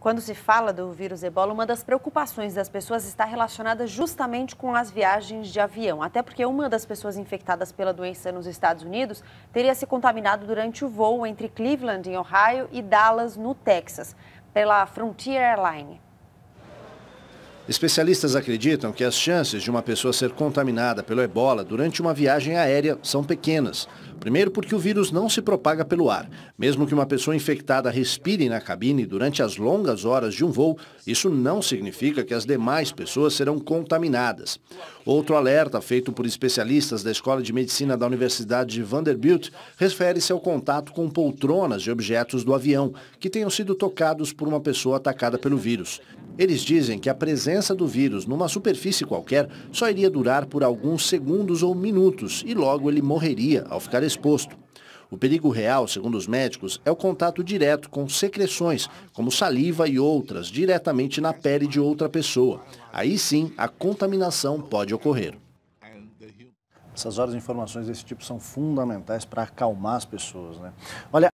Quando se fala do vírus ebola, uma das preocupações das pessoas está relacionada justamente com as viagens de avião. Até porque uma das pessoas infectadas pela doença nos Estados Unidos teria se contaminado durante o voo entre Cleveland, em Ohio, e Dallas, no Texas, pela Frontier Airline. Especialistas acreditam que as chances de uma pessoa ser contaminada pelo ebola durante uma viagem aérea são pequenas. Primeiro, porque o vírus não se propaga pelo ar. Mesmo que uma pessoa infectada respire na cabine durante as longas horas de um voo, isso não significa que as demais pessoas serão contaminadas. Outro alerta feito por especialistas da Escola de Medicina da Universidade de Vanderbilt refere-se ao contato com poltronas de objetos do avião que tenham sido tocados por uma pessoa atacada pelo vírus. Eles dizem que a presença do vírus numa superfície qualquer só iria durar por alguns segundos ou minutos e logo ele morreria ao ficar exposto. O perigo real, segundo os médicos, é o contato direto com secreções, como saliva e outras, diretamente na pele de outra pessoa. Aí sim, a contaminação pode ocorrer. Essas horas de informações desse tipo são fundamentais para acalmar as pessoas. Né? Olha,